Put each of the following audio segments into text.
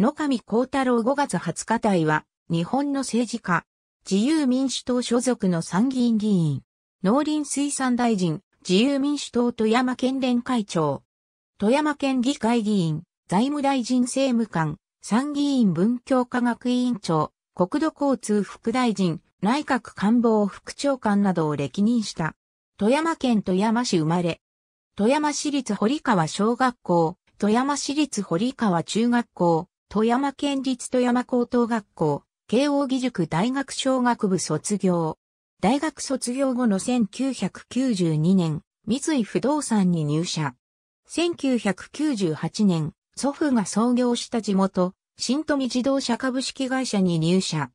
野上幸太郎5月20日隊は、日本の政治家、自由民主党所属の参議院議員、農林水産大臣、自由民主党富山県連会長、富山県議会議員、財務大臣政務官、参議院文教科学委員長、国土交通副大臣、内閣官房副長官などを歴任した。富山県富山市生まれ。富山市立堀川小学校、富山市立堀川中学校、富山県立富山高等学校、慶応義塾大学小学部卒業。大学卒業後の1992年、三井不動産に入社。1998年、祖父が創業した地元、新富自動車株式会社に入社。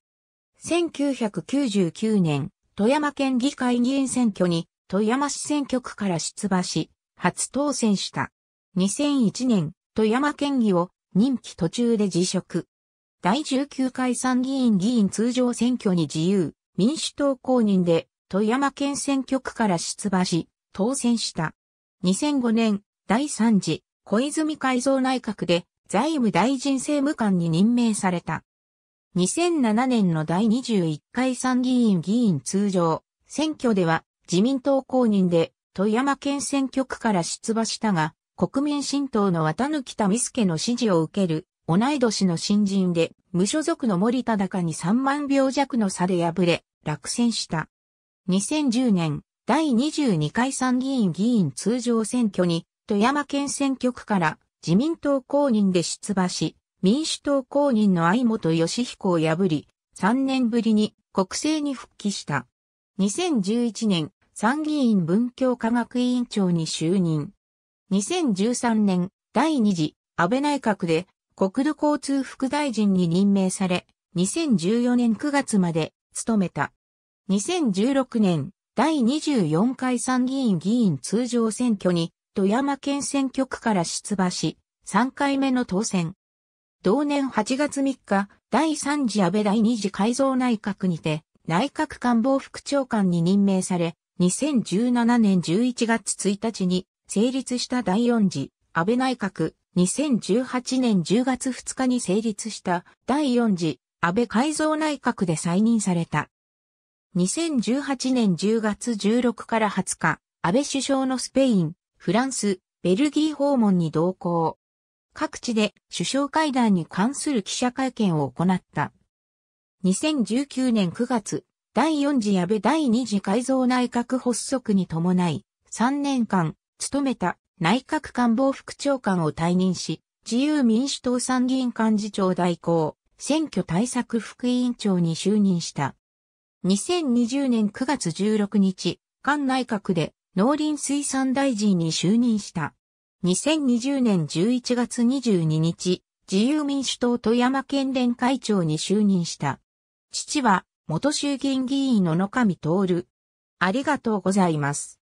1999年、富山県議会議員選挙に富山市選挙区から出馬し、初当選した。2001年、富山県議を任期途中で辞職。第19回参議院議員通常選挙に自由、民主党公認で富山県選挙区から出馬し、当選した。2005年、第3次小泉改造内閣で財務大臣政務官に任命された。2007年の第21回参議院議員通常選挙では自民党公認で富山県選挙区から出馬したが、国民新党の綿貫民助の支持を受ける、同い年の新人で、無所属の森田高に3万票弱の差で敗れ、落選した。2010年、第22回参議院議員通常選挙に、富山県選挙区から自民党公認で出馬し、民主党公認の相本義彦を破り、3年ぶりに国政に復帰した。2011年、参議院文教科学委員長に就任。2013年、第2次安倍内閣で国土交通副大臣に任命され、2014年9月まで務めた。2016年、第24回参議院議員通常選挙に富山県選挙区から出馬し、3回目の当選。同年8月3日、第3次安倍第2次改造内閣にて、内閣官房副長官に任命され、2017年11月1日に成立した第四次安倍内閣、2018年10月2日に成立した第四次安倍改造内閣で再任された。2018年10月16から20日、安倍首相のスペイン、フランス、ベルギー訪問に同行。各地で首相会談に関する記者会見を行った。2019年9月、第4次安倍第2次改造内閣発足に伴い、3年間、務めた内閣官房副長官を退任し、自由民主党参議院幹事長代行、選挙対策副委員長に就任した。2020年9月16日、菅内閣で農林水産大臣に就任した。2020年11月22日、自由民主党富山県連会長に就任した。父は元衆議院議員の野上徹。ありがとうございます。